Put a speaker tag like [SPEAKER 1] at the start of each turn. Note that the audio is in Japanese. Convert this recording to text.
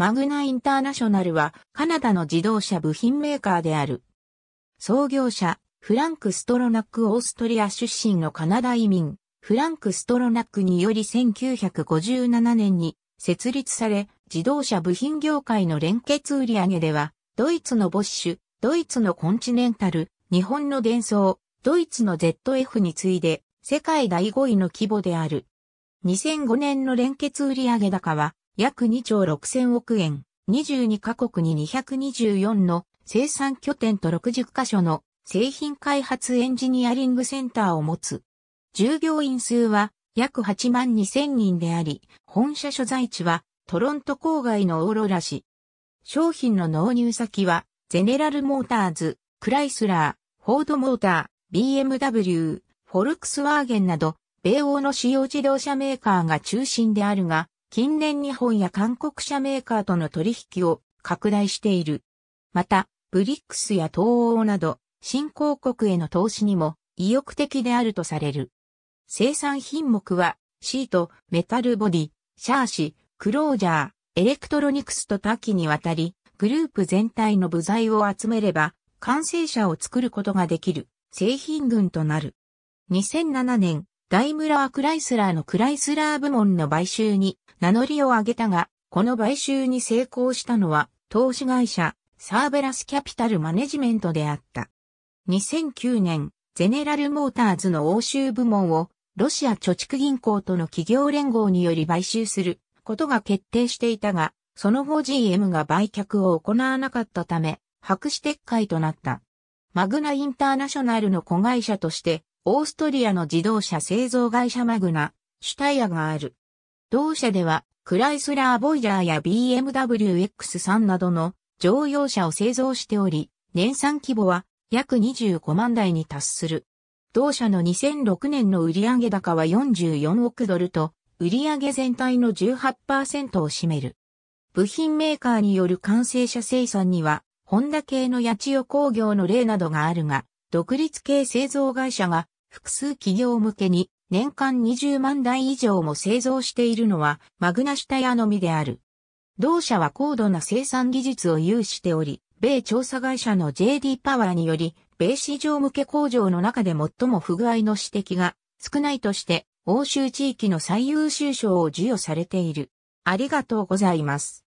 [SPEAKER 1] マグナインターナショナルはカナダの自動車部品メーカーである。創業者、フランク・ストロナック・オーストリア出身のカナダ移民、フランク・ストロナックにより1957年に設立され、自動車部品業界の連結売上では、ドイツのボッシュ、ドイツのコンチネンタル、日本のデンソー、ドイツの ZF に次いで、世界第5位の規模である。2005年の連結売上高は、約2兆6000億円、22カ国に224の生産拠点と60カ所の製品開発エンジニアリングセンターを持つ。従業員数は約8万2000人であり、本社所在地はトロント郊外のオーロラ市。商品の納入先は、ゼネラルモーターズ、クライスラー、フォードモーター、BMW、フォルクスワーゲンなど、米欧の主要自動車メーカーが中心であるが、近年日本や韓国車メーカーとの取引を拡大している。また、ブリックスや東欧など、新興国への投資にも意欲的であるとされる。生産品目は、シート、メタルボディ、シャーシ、クロージャー、エレクトロニクスと多岐にわたり、グループ全体の部材を集めれば、完成車を作ることができる製品群となる。2007年、大村はクライスラーのクライスラー部門の買収に名乗りを上げたが、この買収に成功したのは投資会社サーベラスキャピタルマネジメントであった。2009年、ゼネラルモーターズの欧州部門をロシア貯蓄銀行との企業連合により買収することが決定していたが、その後 GM が売却を行わなかったため、白紙撤回となった。マグナインターナショナルの子会社としてオーストリアの自動車製造会社マグナ、シュタイアがある。同社では、クライスラー・ボイジャーや BMW X3 などの乗用車を製造しており、年産規模は約25万台に達する。同社の2006年の売上高は44億ドルと、売上全体の18%を占める。部品メーカーによる完成車生産には、ホンダ系の八千代工業の例などがあるが、独立系製造会社が複数企業向けに年間20万台以上も製造しているのはマグナシュタヤのみである。同社は高度な生産技術を有しており、米調査会社の JD パワーにより、米市場向け工場の中で最も不具合の指摘が少ないとして、欧州地域の最優秀賞を授与されている。ありがとうございます。